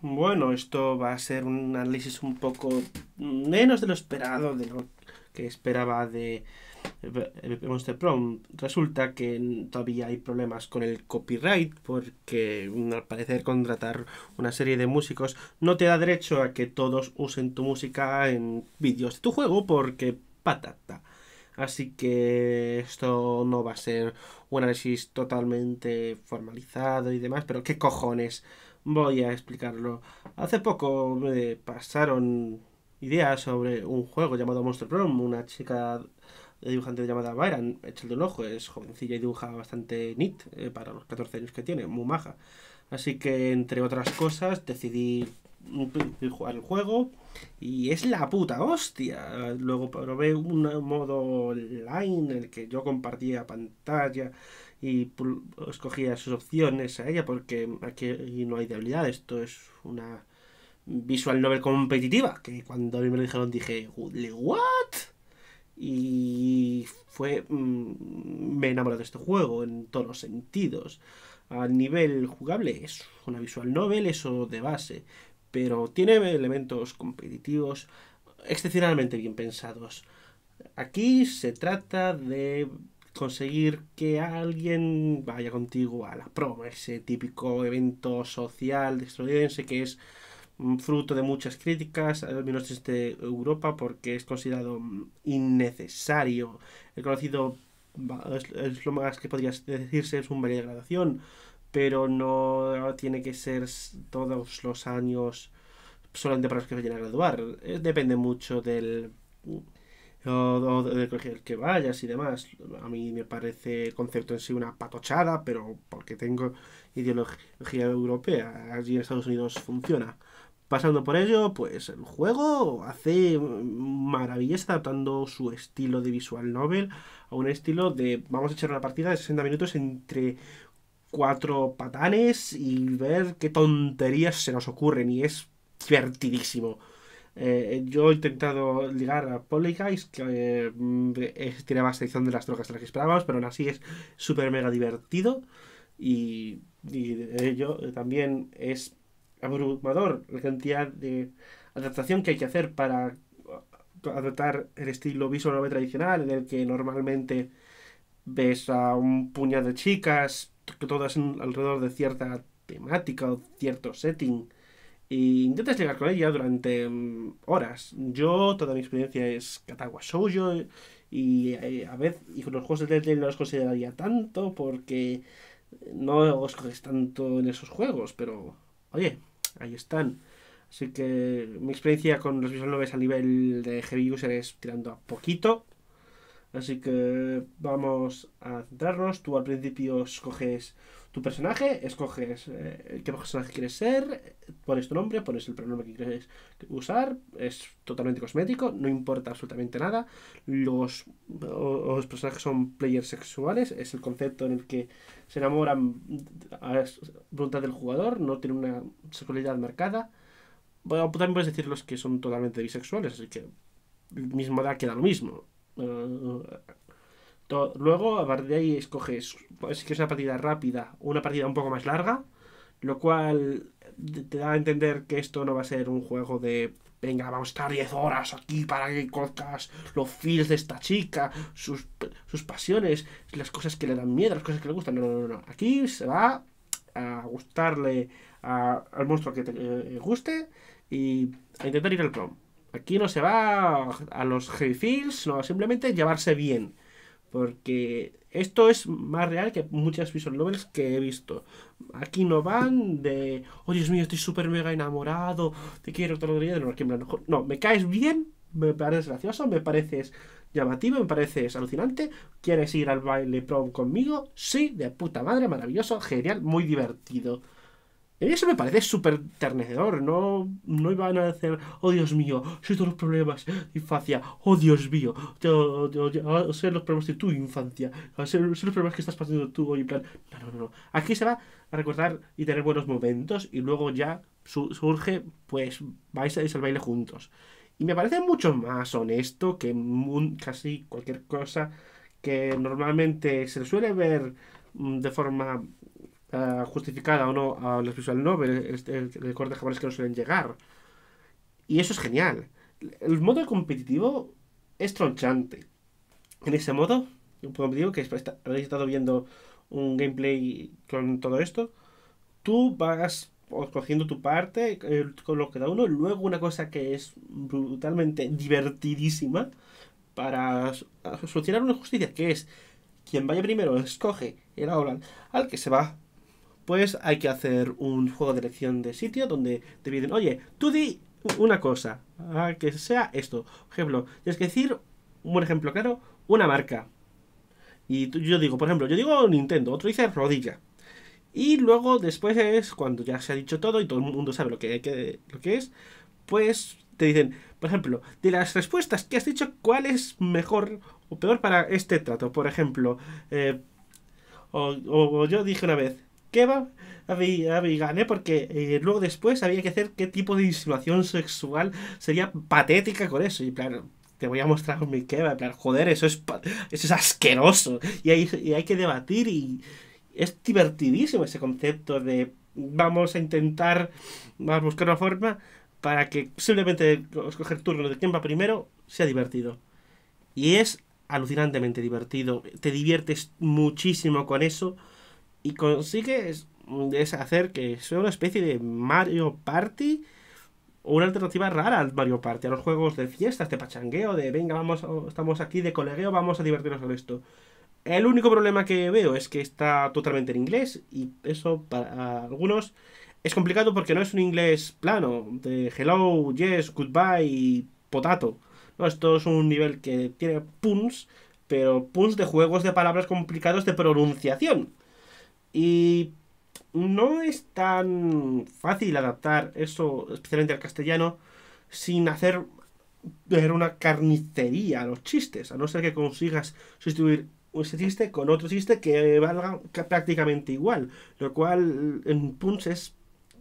Bueno, esto va a ser un análisis un poco menos de lo esperado, de lo que esperaba de eh, Monster Prom. Resulta que todavía hay problemas con el copyright porque al parecer contratar una serie de músicos no te da derecho a que todos usen tu música en vídeos de tu juego porque patata. Así que esto no va a ser un análisis totalmente formalizado y demás, pero qué cojones voy a explicarlo. Hace poco me pasaron ideas sobre un juego llamado Monster Prom, una chica de dibujante llamada Byron, échale un ojo, es jovencilla y dibuja bastante neat eh, para los 14 años que tiene, muy maja. Así que, entre otras cosas, decidí mm, jugar el juego y es la puta hostia. Luego probé un modo online en el que yo compartía pantalla y escogía sus opciones a ella porque aquí no hay debilidad, esto es una visual novel competitiva, que cuando a mí me lo dijeron dije, ¿what? Y fue... Mm, me enamorado de este juego en todos los sentidos. A nivel jugable es una visual novel, eso de base, pero tiene elementos competitivos excepcionalmente bien pensados. Aquí se trata de conseguir que alguien vaya contigo a la promo, ese típico evento social de estadounidense que es mm, fruto de muchas críticas, al menos desde Europa, porque es considerado mm, innecesario. El conocido es, lo más que podría decirse es un baile de graduación, pero no tiene que ser todos los años solamente para los que vayan a graduar. Eh, depende mucho del o, de, que vayas y demás. A mí me parece el concepto en sí una patochada, pero porque tengo ideología europea. Allí en Estados Unidos funciona. Pasando por ello, pues el juego hace maravillas adaptando su estilo de visual novel a un estilo de vamos a echar una partida de 60 minutos entre cuatro patanes y ver qué tonterías se nos ocurren y es divertidísimo. Eh, eh, yo he intentado ligar a Polyguys, que eh, mm, tiene más edición de las drogas de las que esperábamos, pero aún así es súper mega divertido. Y, de ello también es abrumador la cantidad de adaptación que hay que hacer para uh, adaptar el estilo visual novel tradicional, en el que normalmente ves a un puñado de chicas, que todas alrededor de cierta temática o cierto setting y intentas llegar con ella durante mm, horas. Yo, toda mi experiencia es Katawa Shoujo y eh, a veces y los juegos de Telltale no los consideraría tanto porque no os coges tanto en esos juegos, pero oye, ahí están. Así que mi experiencia con los Visual Novels a nivel de heavy user es tirando a poquito. Así que vamos a centrarnos. Tú al principio escoges tu personaje, escoges eh, qué personaje quieres ser, pones tu nombre, pones el pronombre que quieres usar, es totalmente cosmético, no importa absolutamente nada. Los, personajes son players sexuales, es el concepto en el que se enamoran a voluntad del jugador, no tiene una sexualidad marcada. también puedes decir los que son totalmente bisexuales, así que mismo da queda lo mismo. Mm, luego, a partir de ahí, escoges si es una partida rápida una partida un poco más larga, lo cual te da a entender que esto no va a ser un juego de venga, vamos a estar 10 horas aquí para que conozcas los feels de esta chica, sus, pasiones, las cosas que le dan miedo, las cosas que le gustan. No, no, no. Aquí se va a gustarle al monstruo que te eh, guste y a intentar ir al prom. Aquí no se va a los heavy feels, no, simplemente llevarse bien. Porque esto es más real que muchas visual novels que he visto. Aquí no van de, oh Dios mío, estoy súper mega enamorado, te quiero todo el día. No, no, me caes bien, me pareces gracioso, me pareces llamativo, me pareces alucinante. ¿Quieres ir al baile prom conmigo? Sí, de puta madre, maravilloso, genial, muy divertido. Eso me parece súper ternecedor No, no iban a decir oh Dios mío, soy todos los problemas de infancia. Oh Dios mío, yo, yo, los problemas de tu infancia. Soy, los problemas que estás pasando tú hoy. En plan, no, no, no. Aquí se va a recordar y tener buenos momentos y luego ya surge, pues vais a ir al baile juntos. Y me parece mucho más honesto que casi cualquier cosa que normalmente se suele ver mm, de forma eh, justificada o no a los visual novel, corte de japonés que no suelen llegar. Y eso es genial. El modo competitivo es tronchante. En ese modo competitivo, que habéis estado viendo un gameplay con todo esto, tú vas cogiendo tu parte eh, con lo que da uno. Luego una cosa que es brutalmente divertidísima para solucionar una justicia, que es quien vaya primero escoge el aula al que se va pues hay que hacer un juego de elección de sitio donde te piden, oye, tú di una cosa, que sea esto. Por ejemplo, tienes que decir, un buen ejemplo claro, una marca. Y yo digo, por ejemplo, yo digo Nintendo, otro dice rodilla. Y luego después es cuando ya se ha dicho todo y todo el mundo sabe lo que, lo que es, pues te dicen, por ejemplo, de las respuestas que has dicho, ¿cuál es mejor o peor para este trato? Por ejemplo, eh, o yo dije una vez, había gané porque eh, luego después había que hacer qué tipo de insinuación sexual sería patética con eso. Y claro, te voy a mostrar mi que va joder, eso es, eso es asqueroso. Y hay, y hay que debatir y es divertidísimo ese concepto de vamos a intentar, vamos a buscar una forma para que simplemente escoger turno de quien va primero sea divertido. Y es alucinantemente divertido, te diviertes muchísimo con eso y consigue es hacer que sea una especie de Mario Party o una alternativa rara al Mario Party, a los juegos de fiestas, de pachangueo, de venga, vamos, estamos aquí de colegueo, vamos a divertirnos con esto. El único problema que veo es que está totalmente en inglés y eso para algunos es complicado porque no es un inglés plano de hello, yes, goodbye y potato. No, esto es un nivel que tiene puns, pero puns de juegos de palabras complicados de pronunciación. Y no es tan fácil adaptar eso, especialmente al castellano, sin hacer una carnicería a los chistes, a no ser que consigas sustituir ese chiste con otro chiste que valga prácticamente igual, lo cual en Punch es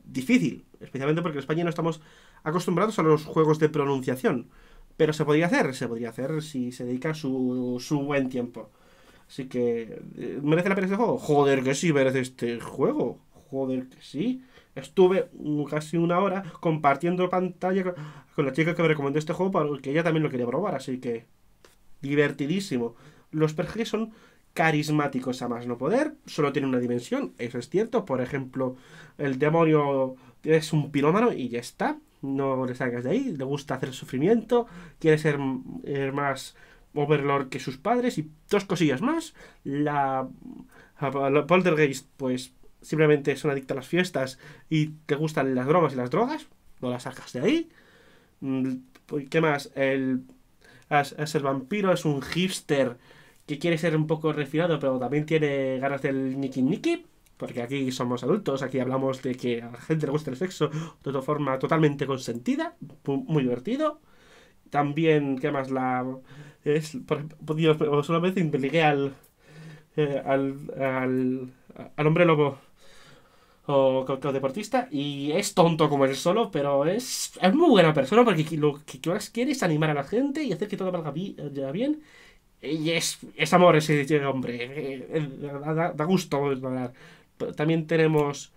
difícil, especialmente porque en España no estamos acostumbrados a los juegos de pronunciación, pero se podría hacer, se podría hacer si se dedica su, su buen tiempo. Así que, eh, ¿merece la pena este juego? Joder que sí, merece este juego. Joder que sí. Estuve casi una hora compartiendo pantalla con la chica que me recomendó este juego porque ella también lo quería probar, así que divertidísimo. Los personajes son carismáticos a más no poder, solo tienen una dimensión, eso es cierto. Por ejemplo, el demonio es un pirómano y ya está, no le salgas de ahí, le gusta hacer sufrimiento, quiere ser eh, más Overlord que sus padres y dos cosillas más. La, la Poltergeist, pues simplemente son adicta a las fiestas y te gustan las bromas y las drogas, no las sacas de ahí. Mm, pues, ¿Qué más? El, es, el vampiro, es un hipster que quiere ser un poco refinado, pero también tiene ganas del niki niki. Porque aquí somos adultos, aquí hablamos de que a la gente le gusta el sexo de otra forma totalmente consentida, muy divertido. También, ¿qué más? La. Es, por, Dios, una vez ligué al, eh, al, al. al hombre lobo o, o, deportista y es tonto como él solo, pero es, es muy buena persona porque lo que más quiere es animar a la gente y hacer que todo valga eh, bien. Y es, es amor ese hombre, eh, da, gusto También tenemos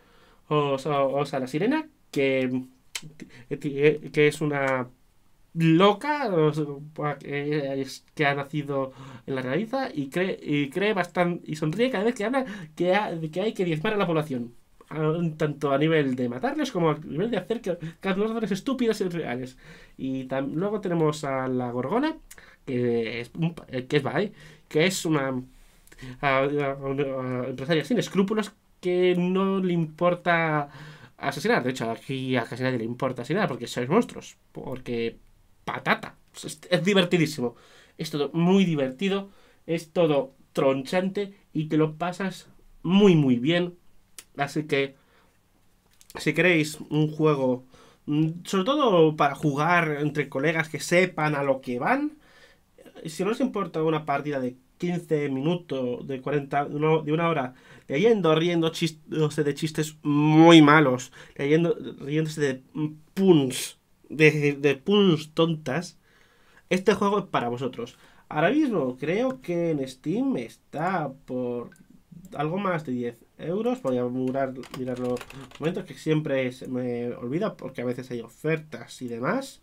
o, o sea, la sirena, que, que es una loca que ha nacido en la realidad y cree, y cree bastante y sonríe cada vez que habla que, que hay que diezmar a la población tanto a nivel de matarles como a nivel de hacer que, hombres estúpidos y reales y luego tenemos a la gorgona que es eh, que es, que es una, empresaria sin escrúpulos que no le importa asesinar. De hecho, aquí a casi nadie le importa asesinar porque sois monstruos. Porque patata. Pues es, divertidísimo. Es todo muy divertido, es todo tronchante y te lo pasas muy muy bien. Así que si queréis un juego, mm, sobre todo para jugar entre colegas que sepan a lo que van, eh, si no os importa una partida de 15 minutos, de 40, de una hora, leyendo, riendo de chistes muy malos, leyendo, riéndose de mm, puns de, de puns tontas, este juego es para vosotros. Ahora mismo creo que en Steam está por algo más de 10 euros. Voy a mirar, los momentos que siempre se me olvida porque a veces hay ofertas y demás.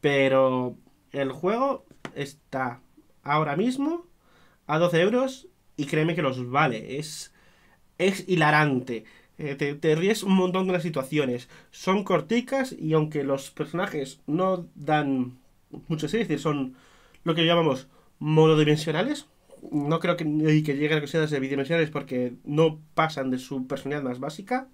Pero el juego está ahora mismo a 12 euros y créeme que los vale. Es, es hilarante. Eh, te, ríes un montón de las situaciones. Son corticas y aunque los personajes no dan mucho sí, son lo que llamamos monodimensionales. No creo que, que lleguen a sean bidimensionales porque no pasan de su personalidad más básica.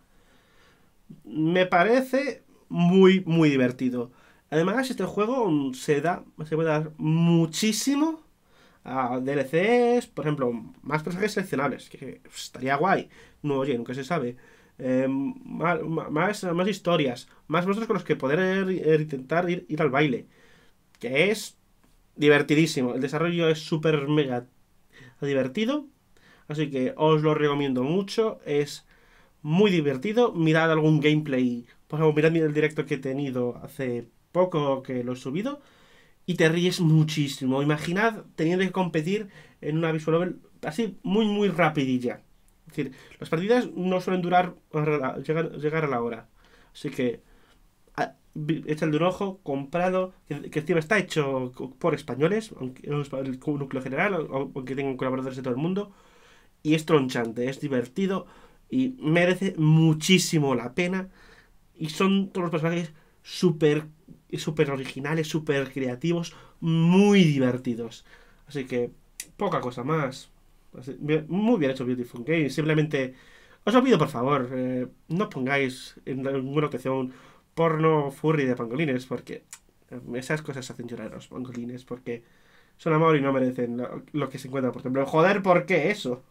Me parece muy, muy divertido. Además, este juego se da, se puede dar muchísimo a DLCs, por ejemplo, más personajes seleccionables, que estaría guay no, oye, nunca se sabe. Eh, más, más, historias, más monstruos con los que poder er, er, intentar ir, al baile. Que es divertidísimo. El desarrollo es súper mega divertido. Así que os lo recomiendo mucho. Es muy divertido. Mirad algún gameplay. Por pues, ejemplo, mirad el directo que he tenido hace poco que lo he subido. Y te ríes muchísimo. Imaginad teniendo que competir en una visual novel así muy muy rapidilla es decir, las partidas no suelen durar, llegar, a la hora. Así que ah, échale un ojo, comprado, que, encima está hecho por españoles, aunque es el núcleo general, aunque tengan colaboradores de todo el mundo, y es tronchante, es divertido y merece muchísimo la pena. Y son todos los personajes súper super originales, súper creativos, muy divertidos. Así que poca cosa más muy bien hecho Beautiful Game. Simplemente os lo pido por favor, eh, no pongáis en ninguna ocasión porno furry de pangolines, porque em, esas cosas hacen llorar a los pangolines, porque son amor y no merecen lo, que se encuentra por ejemplo Joder, ¿por qué eso?